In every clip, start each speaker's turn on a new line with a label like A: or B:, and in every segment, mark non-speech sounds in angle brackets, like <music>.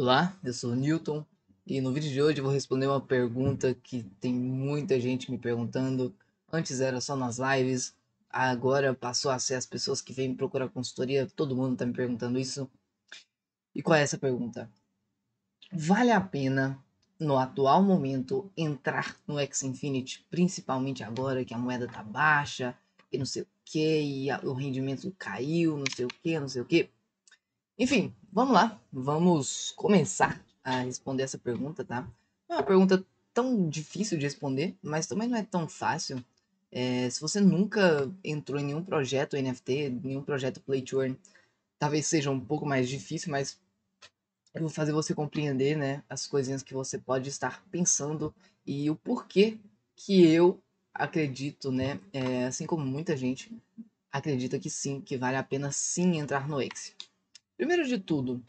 A: Olá, eu sou o Newton e no vídeo de hoje eu vou responder uma pergunta que tem muita gente me perguntando. Antes era só nas lives, agora passou a ser as pessoas que vêm me procurar consultoria, todo mundo está me perguntando isso. E qual é essa pergunta? Vale a pena, no atual momento, entrar no X-Infinity, principalmente agora que a moeda está baixa e não sei o que, e o rendimento caiu, não sei o que, não sei o que? Enfim, vamos lá, vamos começar a responder essa pergunta, tá? Não é uma pergunta tão difícil de responder, mas também não é tão fácil. É, se você nunca entrou em nenhum projeto NFT, nenhum projeto Play to Earn, talvez seja um pouco mais difícil, mas eu vou fazer você compreender, né, as coisinhas que você pode estar pensando e o porquê que eu acredito, né, é, assim como muita gente acredita que sim, que vale a pena sim entrar no Exit. Primeiro de tudo,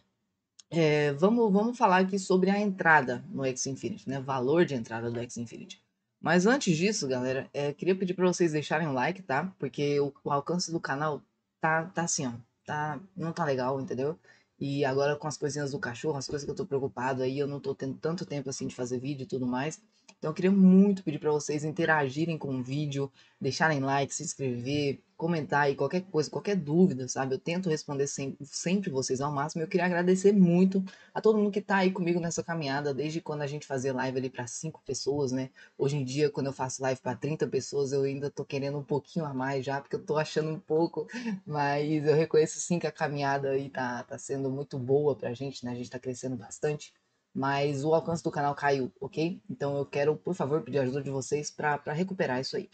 A: é, vamos, vamos falar aqui sobre a entrada no X Infinity, né? Valor de entrada do X Infinity. Mas antes disso, galera, é, queria pedir para vocês deixarem o like, tá? Porque o, o, alcance do canal tá, tá assim, ó. Tá, não tá legal, entendeu? E agora com as coisinhas do cachorro, as coisas que eu tô preocupado aí, eu não tô tendo tanto tempo assim de fazer vídeo e tudo mais. Então eu queria muito pedir para vocês interagirem com o vídeo, deixarem like, se inscrever, comentar aí qualquer coisa, qualquer dúvida, sabe? Eu tento responder sempre, sempre vocês ao máximo. Eu queria agradecer muito a todo mundo que está aí comigo nessa caminhada, desde quando a gente fazia live ali para cinco pessoas, né? Hoje em dia, quando eu faço live para 30 pessoas, eu ainda tô querendo um pouquinho a mais já, porque eu tô achando um pouco, mas eu reconheço sim que a caminhada aí tá, tá sendo muito boa pra gente, né? A gente tá crescendo bastante mas o alcance do canal caiu, ok? Então eu quero, por favor, pedir a ajuda de vocês para recuperar isso aí.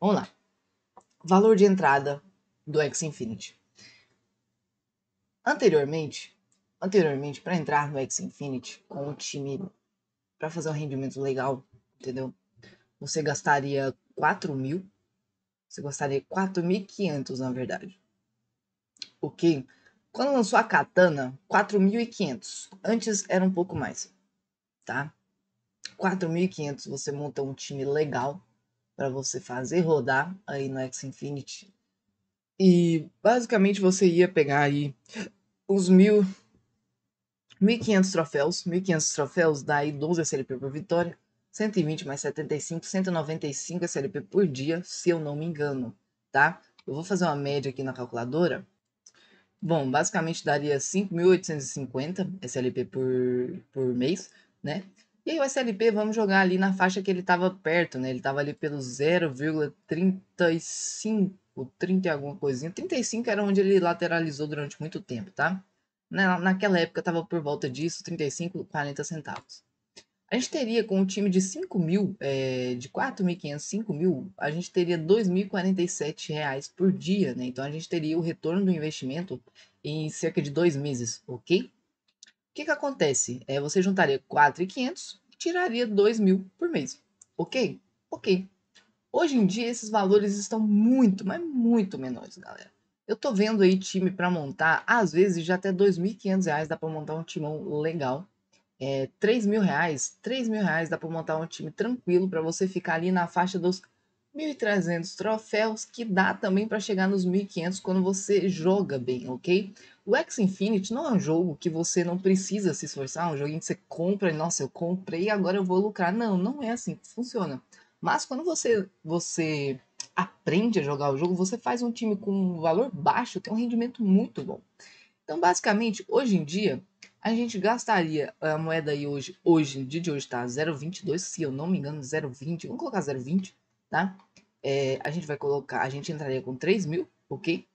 A: Vamos lá. Valor de entrada do X Infinity. Anteriormente, anteriormente para entrar no X Infinity com o time para fazer um rendimento legal, entendeu? Você gastaria 4 mil, você gastaria 4.500 na verdade. O que quando lançou a katana, 4.500. Antes era um pouco mais, tá? 4.500 você monta um time legal para você fazer rodar aí no X Infinity. E basicamente você ia pegar aí uns mil 1.500 troféus, 1.500 troféus dá aí 12 SLP por vitória, 120 mais 75, 195 SLP por dia, se eu não me engano, tá? Eu vou fazer uma média aqui na calculadora Bom, basicamente daria 5.850 SLP por, por mês, né? E aí o SLP, vamos jogar ali na faixa que ele estava perto, né? Ele estava ali pelo 0,35, 30 e alguma coisinha. 35 era onde ele lateralizou durante muito tempo, tá? Na, naquela época estava por volta disso, 35, 40 centavos. A gente teria com um time de 5 mil, é, de 4.500, 5 mil, a gente teria R$ reais por dia, né? Então a gente teria o retorno do investimento em cerca de dois meses, ok? O que, que acontece? É, você juntaria 4.500 e tiraria 2 mil por mês, ok? Ok. Hoje em dia esses valores estão muito, mas muito menores, galera. Eu tô vendo aí time para montar, às vezes já até R$ reais dá para montar um timão legal é, 3 mil reais, 3 mil reais dá para montar um time tranquilo para você ficar ali na faixa dos 1.300 troféus, que dá também para chegar nos 1.500 quando você joga bem, ok? O X Infinity não é um jogo que você não precisa se esforçar, é um joguinho que você compra e, nossa, eu comprei agora eu vou lucrar. Não, não é assim que funciona. Mas quando você, você aprende a jogar o jogo, você faz um time com um valor baixo, tem é um rendimento muito bom. Então, basicamente, hoje em dia, a gente gastaria a moeda aí hoje, hoje, dia de hoje tá 0,22, se eu não me engano, 0,20, vamos colocar 0,20, tá? É, a gente vai colocar, a gente entraria com 3 mil, ok?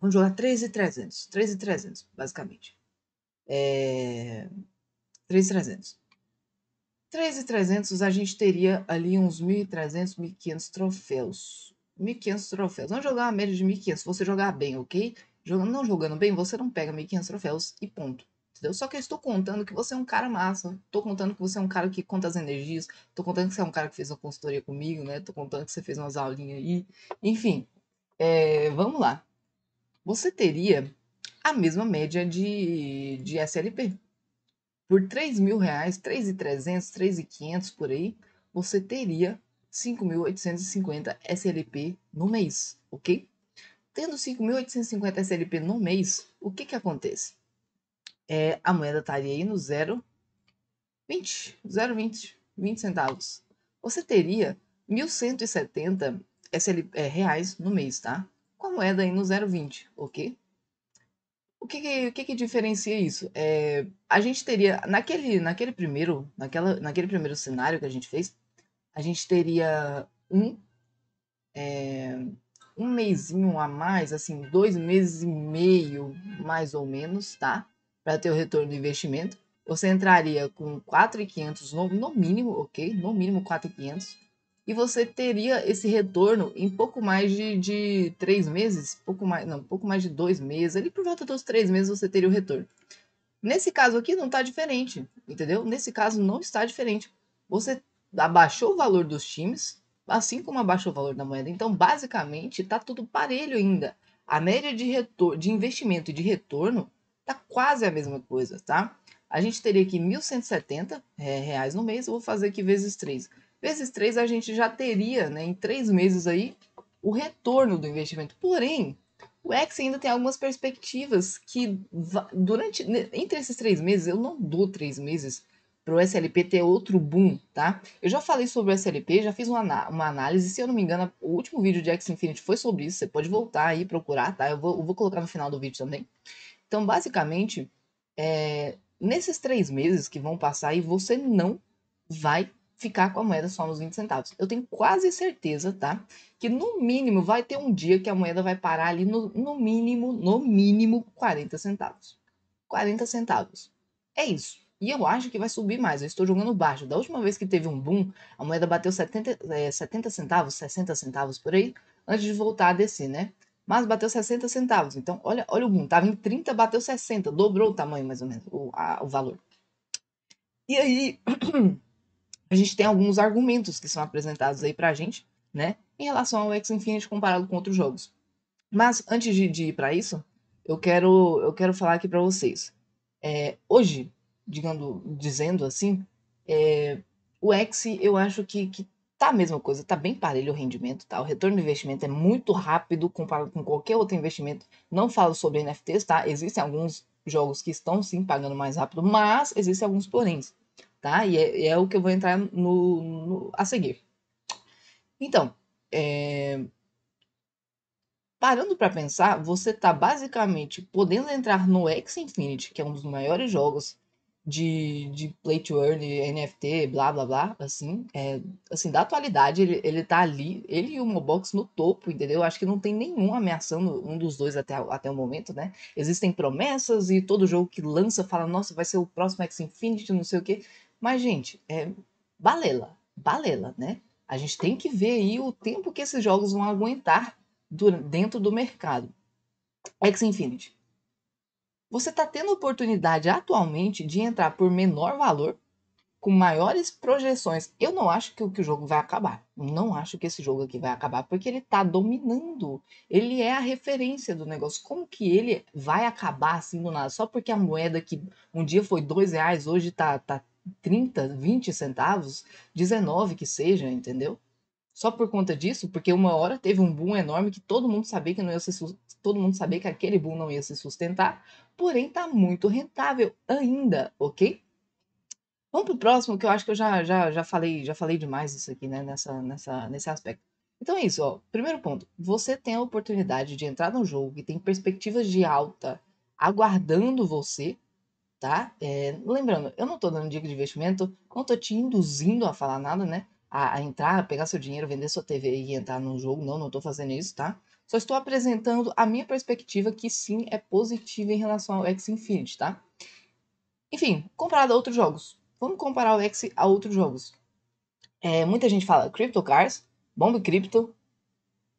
A: Vamos jogar 3,300, 3,300, basicamente. É, 3,300. 3,300 a gente teria ali uns 1.300, 1.500 troféus. 1.500 troféus. Vamos jogar uma média de 1.500, se você jogar bem, ok? Jogando, não jogando bem, você não pega 1.500 troféus e ponto entendeu? Só que eu estou contando que você é um cara massa, estou contando que você é um cara que conta as energias, estou contando que você é um cara que fez uma consultoria comigo, né? Estou contando que você fez umas aulinhas aí. Enfim, é, vamos lá. Você teria a mesma média de, de SLP. Por 3 mil reais, 3,300, 3,500 por aí, você teria 5.850 SLP no mês, ok? Tendo 5.850 SLP no mês, o que, que acontece? é, a moeda estaria aí no 0,20, 0,20, 20 centavos. Você teria 1.170 SL, é, reais no mês, tá? Com a moeda aí no 0,20, ok? O que que, o que, que, diferencia isso? É, a gente teria, naquele, naquele, primeiro, naquela, naquele primeiro cenário que a gente fez, a gente teria um, é, um mêsinho a mais, assim, dois meses e meio, mais ou menos, tá? para ter o retorno do investimento. Você entraria com 4,500 no, no mínimo, ok? No mínimo 4,500. E você teria esse retorno em pouco mais de, de três meses, pouco mais, não, pouco mais de dois meses, ali por volta dos três meses você teria o retorno. Nesse caso aqui não está diferente, entendeu? Nesse caso não está diferente. Você abaixou o valor dos times, assim como abaixou o valor da moeda. Então, basicamente, está tudo parelho ainda. A média de, retor de investimento e de retorno Tá quase a mesma coisa, tá? A gente teria aqui R$ 1.170 é, reais no mês, eu vou fazer aqui vezes 3. Vezes 3 a gente já teria, né, em 3 meses aí, o retorno do investimento. Porém, o X ainda tem algumas perspectivas que durante entre esses três meses, eu não dou três meses para o SLP ter outro boom, tá? Eu já falei sobre o SLP, já fiz uma, uma análise, se eu não me engano, o último vídeo de X Infinity foi sobre isso, você pode voltar aí e procurar, tá? Eu vou, eu vou colocar no final do vídeo também. Então, basicamente, é, nesses três meses que vão passar aí, você não vai ficar com a moeda só nos 20 centavos. Eu tenho quase certeza, tá? Que no mínimo vai ter um dia que a moeda vai parar ali no, no mínimo, no mínimo 40 centavos. 40 centavos. É isso. E eu acho que vai subir mais. Eu estou jogando baixo. Da última vez que teve um boom, a moeda bateu 70, é, 70 centavos, 60 centavos por aí, antes de voltar a descer, né? mas bateu 60 centavos. Então, olha, olha o boom, estava em 30, bateu 60, dobrou o tamanho mais ou menos, o, a, o valor. E aí, <clears throat> a gente tem alguns argumentos que são apresentados aí pra gente, né, em relação ao X-Infinity comparado com outros jogos. Mas, antes de, de ir para isso, eu quero, eu quero falar aqui para vocês. É, hoje, digando, dizendo assim, é, o X eu acho que, que tá a mesma coisa, tá bem parelho o rendimento, tá? O retorno do investimento é muito rápido comparado com qualquer outro investimento. Não falo sobre NFTs, tá? Existem alguns jogos que estão sim pagando mais rápido, mas existem alguns porém tá? E é, é, o que eu vou entrar no, no a seguir. Então, é... parando para pensar, você tá basicamente podendo entrar no X Infinity, que é um dos maiores jogos de, de play to earn, NFT, blá blá blá, assim, é, assim, da atualidade, ele, ele tá ali, ele e o Mobox no topo, entendeu? Acho que não tem nenhum ameaçando um dos dois até, até o momento, né? Existem promessas e todo jogo que lança fala, nossa, vai ser o próximo X Infinity, não sei o quê. Mas, gente, é balela, balela, né? A gente tem que ver aí o tempo que esses jogos vão aguentar dentro do mercado. X Infinity você está tendo oportunidade atualmente de entrar por menor valor, com maiores projeções. Eu não acho que, que o jogo vai acabar. Não acho que esse jogo aqui vai acabar, porque ele está dominando. Ele é a referência do negócio. Como que ele vai acabar assim do nada? Só porque a moeda que um dia foi dois reais, hoje está tá 30, tá 20 centavos, 19 que seja, entendeu? só por conta disso, porque uma hora teve um boom enorme que todo mundo sabia que não ia se todo mundo sabia que aquele boom não ia se sustentar, porém tá muito rentável ainda, OK? Vamos pro próximo, que eu acho que eu já, já, já falei, já falei demais isso aqui, né, nessa nessa nesse aspecto. Então é isso, ó. Primeiro ponto, você tem a oportunidade de entrar no jogo e tem perspectivas de alta aguardando você, tá? É, lembrando, eu não tô dando dica de investimento, não tô te induzindo a falar nada, né? a, a entrar, pegar seu dinheiro, vender sua TV e entrar num jogo. Não, não estou fazendo isso, tá? Só estou apresentando a minha perspectiva, que sim é positiva em relação ao X Infinity, tá? Enfim, comparado a outros jogos. Vamos comparar o X a outros jogos. É, muita gente fala Crypto Cars, Bomb Crypto,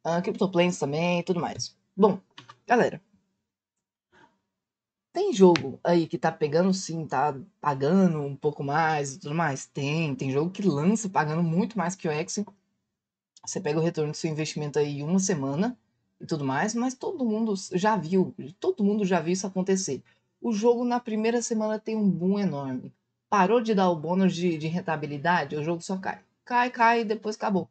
A: uh, Crypto Planes também e tudo mais. Bom, galera, tem jogo aí que tá pegando sim, tá pagando um pouco mais e tudo mais? Tem, tem jogo que lança pagando muito mais que o ex Você pega o retorno do seu investimento aí uma semana e tudo mais, mas todo mundo já viu, todo mundo já viu isso acontecer. O jogo na primeira semana tem um boom enorme. Parou de dar o bônus de, de rentabilidade, o jogo só cai. Cai, cai e depois acabou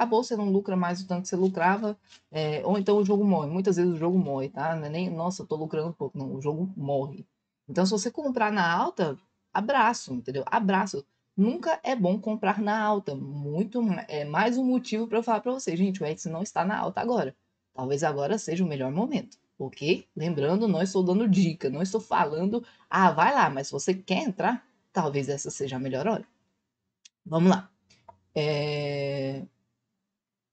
A: a bolsa não lucra mais o tanto que você lucrava, é, ou então o jogo morre. Muitas vezes o jogo morre, tá? É nem, nossa, eu tô lucrando pouco. Não, o jogo morre. Então, se você comprar na alta, abraço, entendeu? Abraço. Nunca é bom comprar na alta. Muito é mais um motivo para eu falar para vocês, gente, o Etsy não está na alta agora. Talvez agora seja o melhor momento, ok? Lembrando, não estou dando dica, não estou falando, ah, vai lá, mas se você quer entrar, talvez essa seja a melhor hora. Vamos lá. É...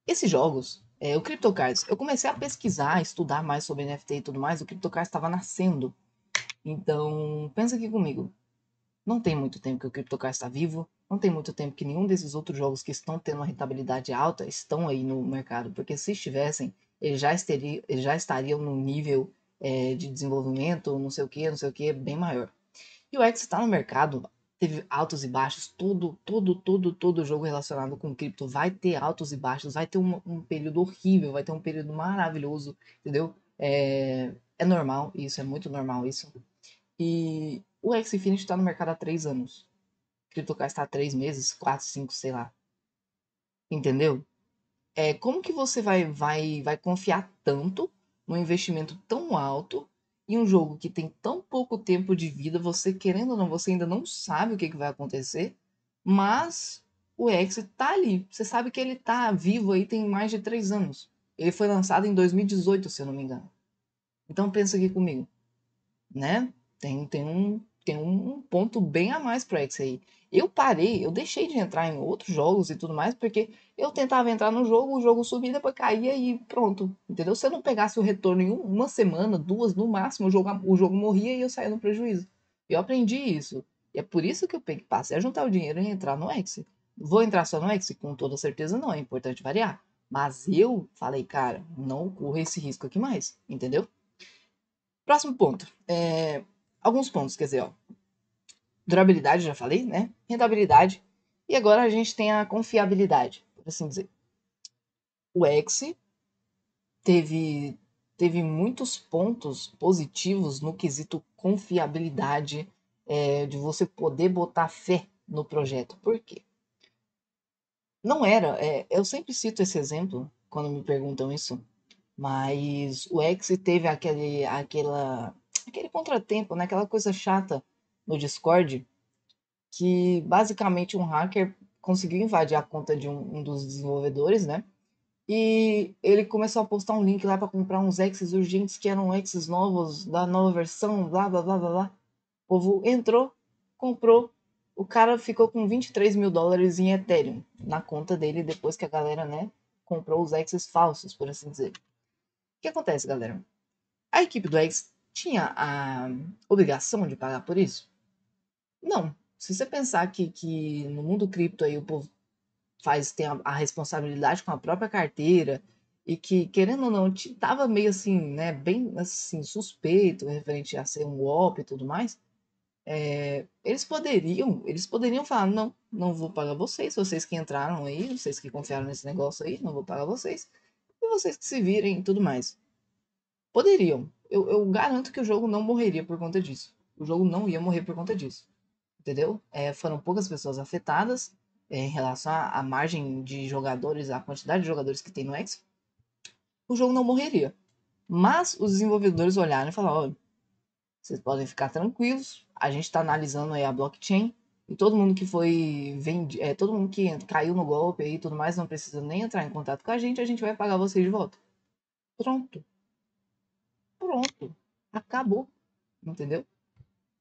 A: Esses jogos, é, o CryptoCards, eu comecei a pesquisar, estudar mais sobre NFT e tudo mais, o CryptoCards estava nascendo. Então, pensa aqui comigo. Não tem muito tempo que o CryptoCards está vivo, não tem muito tempo que nenhum desses outros jogos que estão tendo uma rentabilidade alta estão aí no mercado, porque se estivessem, eles já, esteri, eles já estariam num nível é, de desenvolvimento, não sei o que, não sei o que, bem maior. E o X está no mercado teve altos e baixos, todo, todo, todo, todo jogo relacionado com cripto vai ter altos e baixos, vai ter um, um período horrível, vai ter um período maravilhoso, entendeu? É, é normal isso, é muito normal isso. E o Xfinity está no mercado há três anos. CryptoCast está há três meses, quatro, cinco, sei lá. Entendeu? É, como que você vai, vai, vai confiar tanto num investimento tão alto e um jogo que tem tão pouco tempo de vida, você querendo ou não, você ainda não sabe o que, que vai acontecer, mas o X tá ali. Você sabe que ele tá vivo aí tem mais de três anos. Ele foi lançado em 2018, se eu não me engano. Então pensa aqui comigo, né? Tem, tem um, tem um ponto bem a mais pro X aí. Eu parei, eu deixei de entrar em outros jogos e tudo mais, porque eu tentava entrar no jogo, o jogo subia, depois caía e pronto. Entendeu? Se eu não pegasse o retorno em uma semana, duas no máximo, o jogo, o jogo morria e eu saía no prejuízo. Eu aprendi isso. E é por isso que eu peguei, passei a é juntar o dinheiro e entrar no X. Vou entrar só no X? Com toda certeza não, é importante variar. Mas eu falei, cara, não corra esse risco aqui mais, entendeu? Próximo ponto. É, alguns pontos, quer dizer, ó. Durabilidade, já falei, né? Rentabilidade. E agora a gente tem a confiabilidade, por assim dizer. O X teve, teve muitos pontos positivos no quesito confiabilidade, é, de você poder botar fé no projeto. Por quê? Não era, é, eu sempre cito esse exemplo quando me perguntam isso, mas o X teve aquele, aquela aquele contratempo, né? aquela coisa chata no Discord, que basicamente um hacker conseguiu invadir a conta de um, um dos desenvolvedores, né? E ele começou a postar um link lá para comprar uns exes urgentes que eram exes novos da nova versão, blá blá blá blá blá. O povo entrou, comprou, o cara ficou com 23 mil dólares em Ethereum na conta dele depois que a galera, né, comprou os exes falsos, por assim dizer. O que acontece, galera? A equipe do X tinha a obrigação de pagar por isso? Não. Se você pensar que, que no mundo cripto aí o povo faz tem a, a responsabilidade com a própria carteira e que querendo ou não tava meio assim, né, bem assim suspeito referente a ser um golpe e tudo mais, é, eles poderiam, eles poderiam falar não, não vou pagar vocês, vocês que entraram aí, vocês que confiaram nesse negócio aí, não vou pagar vocês e vocês que se virem e tudo mais. Poderiam, eu, eu garanto que o jogo não morreria por conta disso. O jogo não ia morrer por conta disso. Entendeu? É, foram poucas pessoas afetadas é, em relação à, margem de jogadores, à quantidade de jogadores que tem no X. O jogo não morreria. Mas os desenvolvedores olharam e falaram: olha, vocês podem ficar tranquilos, a gente está analisando aí a blockchain e todo mundo que foi vendido, é, todo mundo que caiu no golpe e tudo mais, não precisa nem entrar em contato com a gente, a gente vai pagar vocês de volta. Pronto pronto, acabou, entendeu?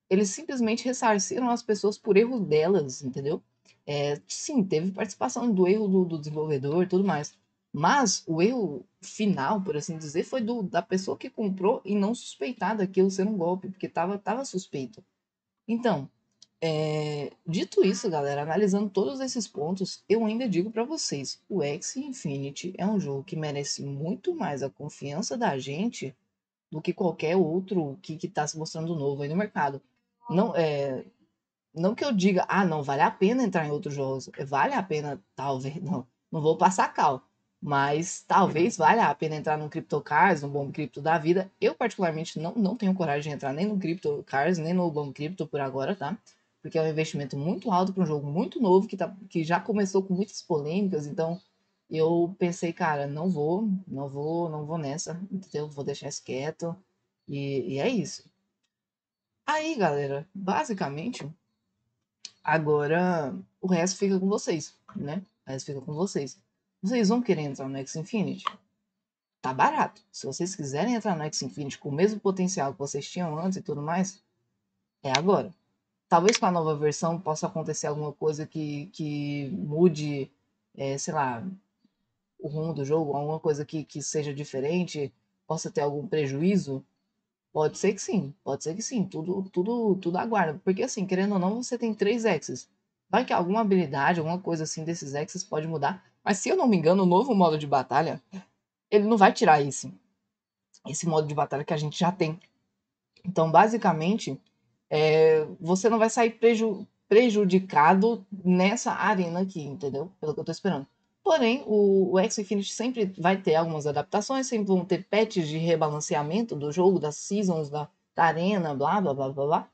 A: Eles simplesmente ressarciram as pessoas por erro delas, entendeu? É, sim, teve participação do erro do, do desenvolvedor e tudo mais. Mas o erro final, por assim dizer, foi do, da pessoa que comprou e não suspeitar daquilo ser um golpe, porque tava, tava suspeito. Então, é, dito isso, galera, analisando todos esses pontos, eu ainda digo para vocês: o X Infinity é um jogo que merece muito mais a confiança da gente do que qualquer outro que está se mostrando novo aí no mercado. Não, é, não que eu diga, ah, não, vale a pena entrar em outros jogos. Vale a pena, talvez, não. Não vou passar cal. Mas talvez uhum. valha a pena entrar no CryptoCars, no Bomb Crypto da vida. Eu, particularmente, não, não tenho coragem de entrar nem no CryptoCars, nem no Bomb Crypto por agora, tá? Porque é um investimento muito alto para um jogo muito novo, que, tá, que já começou com muitas polêmicas. Então, eu pensei, cara, não vou, não vou, não vou nessa, entendeu? Vou deixar isso quieto. E, e é isso. Aí, galera, basicamente, agora o resto fica com vocês, né? O resto fica com vocês. Vocês vão querer entrar no X Infinity? Tá barato. Se vocês quiserem entrar no X Infinity com o mesmo potencial que vocês tinham antes e tudo mais, é agora. Talvez com a nova versão possa acontecer alguma coisa que, que mude, é, sei lá, o rumo do jogo, alguma coisa que, que seja diferente, possa ter algum prejuízo? Pode ser que sim, pode ser que sim, tudo, tudo, tudo aguarda. Porque assim, querendo ou não, você tem três exes. Vai que alguma habilidade, alguma coisa assim desses exes pode mudar. Mas se eu não me engano, o novo modo de batalha, ele não vai tirar esse. Esse modo de batalha que a gente já tem. Então, basicamente, é, você não vai sair preju prejudicado nessa arena aqui, entendeu? Pelo que eu tô esperando. Porém, o, o Infinity sempre vai ter algumas adaptações, sempre vão ter patches de rebalanceamento do jogo, das seasons, da, da arena, blá blá blá blá blá.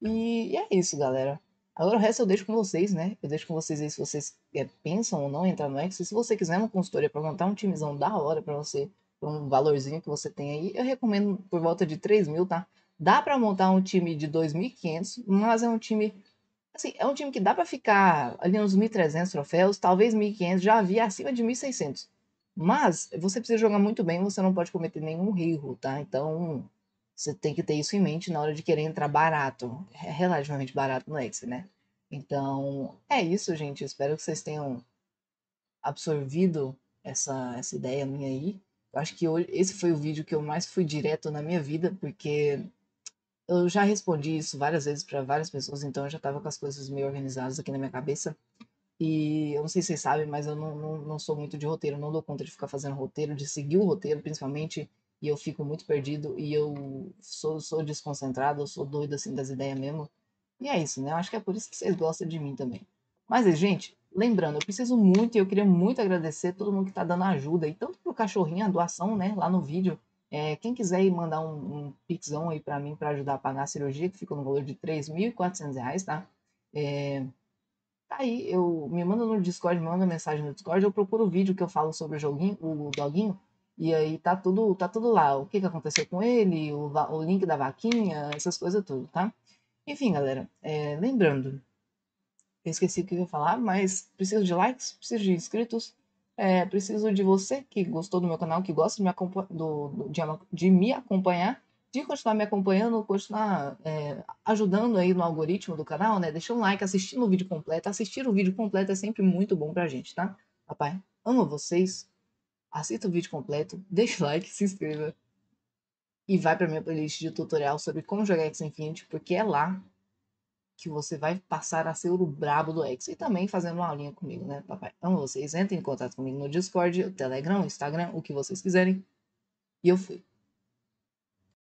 A: E, e é isso, galera. Agora o resto eu deixo com vocês, né? Eu deixo com vocês aí se vocês é, pensam ou não entrar no E Se você quiser uma consultoria para montar um timezão da hora para você, pra um valorzinho que você tem aí, eu recomendo por volta de 3 mil, tá? Dá para montar um time de 2.500, mas é um time Assim, é um time que dá para ficar ali nos 1.300 troféus, talvez 1.500, já havia acima de 1.600. Mas você precisa jogar muito bem, você não pode cometer nenhum erro, tá? Então você tem que ter isso em mente na hora de querer entrar barato, relativamente barato no Exit, né? Então é isso, gente. espero que vocês tenham absorvido essa, essa ideia minha aí. Eu acho que hoje, esse foi o vídeo que eu mais fui direto na minha vida, porque eu já respondi isso várias vezes para várias pessoas, então eu já estava com as coisas meio organizadas aqui na minha cabeça. E eu não sei se vocês sabem, mas eu não, não, não sou muito de roteiro, não dou conta de ficar fazendo roteiro, de seguir o roteiro principalmente, e eu fico muito perdido, e eu sou, sou desconcentrado, eu sou doido assim das ideias mesmo. E é isso, né? Eu acho que é por isso que vocês gostam de mim também. Mas, é, gente, lembrando, eu preciso muito e eu queria muito agradecer todo mundo que está dando ajuda, e tanto pro cachorrinho, a doação, né, lá no vídeo, é, quem quiser ir mandar um, um pixão aí para mim para ajudar a pagar a cirurgia, que ficou no valor de R$ 3.400, tá? É, tá aí, eu, me manda no Discord, me manda mensagem no Discord, eu procuro o vídeo que eu falo sobre o joguinho, o doguinho, e aí tá tudo, tá tudo lá, o que, que aconteceu com ele, o, o link da vaquinha, essas coisas tudo, tá? Enfim, galera, é, lembrando, eu esqueci o que eu ia falar, mas preciso de likes, preciso de inscritos, é, preciso de você que gostou do meu canal, que gosta de me, do, de, de me acompanhar, de continuar me acompanhando, continuar é, ajudando aí no algoritmo do canal, né? Deixa um like, assistindo o vídeo completo. Assistir o vídeo completo é sempre muito bom pra gente, tá? Papai, amo vocês. Assista o vídeo completo, <laughs> deixa o like, se inscreva. E vai pra minha playlist de tutorial sobre como jogar X Infinity, porque é lá que você vai passar a ser o brabo do ex E também fazendo uma aulinha comigo, né, papai? Então vocês entrem em contato comigo no Discord, Telegram, Instagram, o que vocês quiserem. E eu fui.